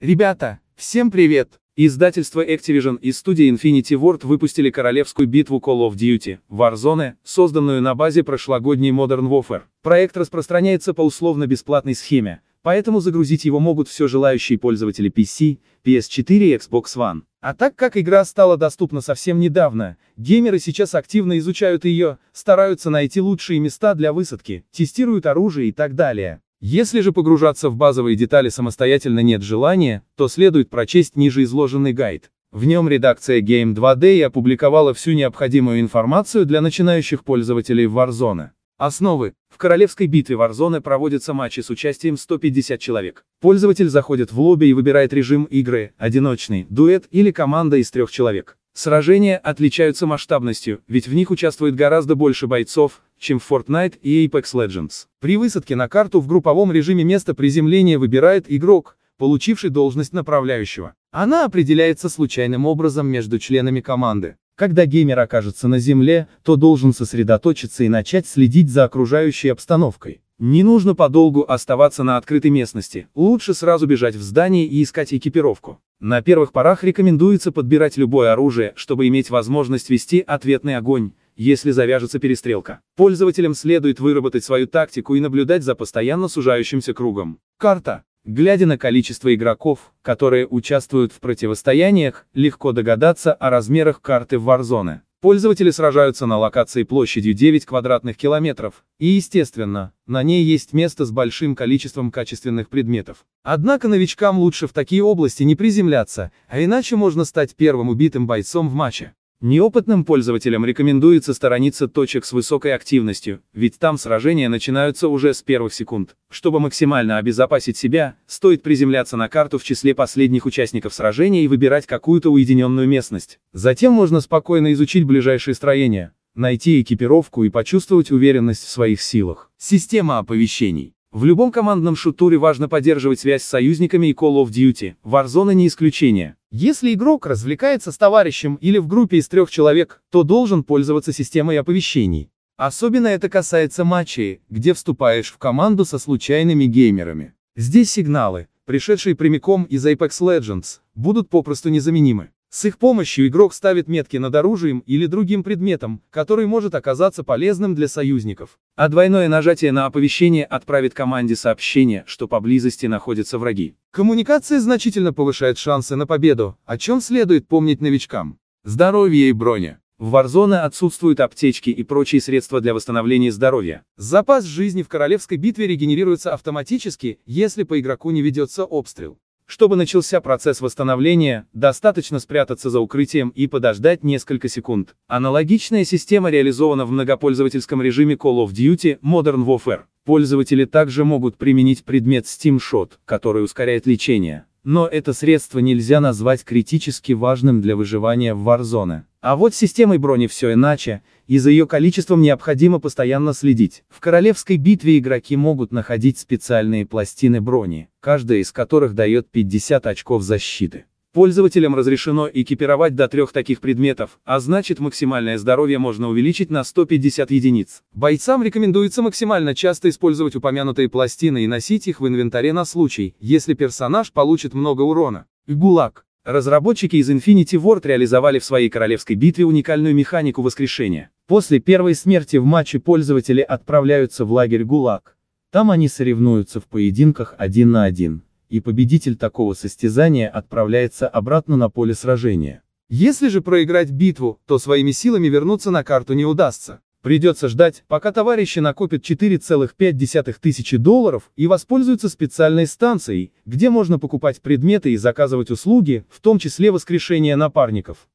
Ребята, всем привет! Издательство Activision и студия Infinity Ward выпустили королевскую битву Call of Duty Warzone, созданную на базе прошлогодней Modern Warfare. Проект распространяется по условно-бесплатной схеме, поэтому загрузить его могут все желающие пользователи PC, PS4 и Xbox One. А так как игра стала доступна совсем недавно, геймеры сейчас активно изучают ее, стараются найти лучшие места для высадки, тестируют оружие и так далее. Если же погружаться в базовые детали самостоятельно нет желания, то следует прочесть ниже изложенный гайд. В нем редакция Game 2D опубликовала всю необходимую информацию для начинающих пользователей Warzone. Основы. В королевской битве Warzone проводятся матчи с участием 150 человек. Пользователь заходит в лобби и выбирает режим игры, одиночный, дуэт или команда из трех человек. Сражения отличаются масштабностью, ведь в них участвует гораздо больше бойцов, чем в Fortnite и Apex Legends. При высадке на карту в групповом режиме место приземления выбирает игрок, получивший должность направляющего. Она определяется случайным образом между членами команды. Когда геймер окажется на земле, то должен сосредоточиться и начать следить за окружающей обстановкой. Не нужно подолгу оставаться на открытой местности, лучше сразу бежать в здание и искать экипировку. На первых порах рекомендуется подбирать любое оружие, чтобы иметь возможность вести ответный огонь, если завяжется перестрелка. Пользователям следует выработать свою тактику и наблюдать за постоянно сужающимся кругом. Карта. Глядя на количество игроков, которые участвуют в противостояниях, легко догадаться о размерах карты в Warzone. Пользователи сражаются на локации площадью 9 квадратных километров, и естественно, на ней есть место с большим количеством качественных предметов. Однако новичкам лучше в такие области не приземляться, а иначе можно стать первым убитым бойцом в матче. Неопытным пользователям рекомендуется сторониться точек с высокой активностью, ведь там сражения начинаются уже с первых секунд. Чтобы максимально обезопасить себя, стоит приземляться на карту в числе последних участников сражения и выбирать какую-то уединенную местность. Затем можно спокойно изучить ближайшие строения, найти экипировку и почувствовать уверенность в своих силах. Система оповещений. В любом командном шутуре важно поддерживать связь с союзниками и Call of Duty, Warzone не исключение. Если игрок развлекается с товарищем или в группе из трех человек, то должен пользоваться системой оповещений. Особенно это касается матчей, где вступаешь в команду со случайными геймерами. Здесь сигналы, пришедшие прямиком из Apex Legends, будут попросту незаменимы. С их помощью игрок ставит метки над оружием или другим предметом, который может оказаться полезным для союзников. А двойное нажатие на оповещение отправит команде сообщение, что поблизости находятся враги. Коммуникация значительно повышает шансы на победу, о чем следует помнить новичкам. Здоровье и броня. В Warzone отсутствуют аптечки и прочие средства для восстановления здоровья. Запас жизни в королевской битве регенерируется автоматически, если по игроку не ведется обстрел. Чтобы начался процесс восстановления, достаточно спрятаться за укрытием и подождать несколько секунд. Аналогичная система реализована в многопользовательском режиме Call of Duty Modern Warfare. Пользователи также могут применить предмет Steam Shot, который ускоряет лечение но это средство нельзя назвать критически важным для выживания в Warzone. А вот с системой брони все иначе, и за ее количеством необходимо постоянно следить. В королевской битве игроки могут находить специальные пластины брони, каждая из которых дает 50 очков защиты. Пользователям разрешено экипировать до трех таких предметов, а значит максимальное здоровье можно увеличить на 150 единиц. Бойцам рекомендуется максимально часто использовать упомянутые пластины и носить их в инвентаре на случай, если персонаж получит много урона. Гулаг. Разработчики из Infinity Ward реализовали в своей королевской битве уникальную механику воскрешения. После первой смерти в матче пользователи отправляются в лагерь ГУЛАГ. Там они соревнуются в поединках один на один и победитель такого состязания отправляется обратно на поле сражения. Если же проиграть битву, то своими силами вернуться на карту не удастся. Придется ждать, пока товарищи накопят 4,5 тысячи долларов и воспользуются специальной станцией, где можно покупать предметы и заказывать услуги, в том числе воскрешение напарников.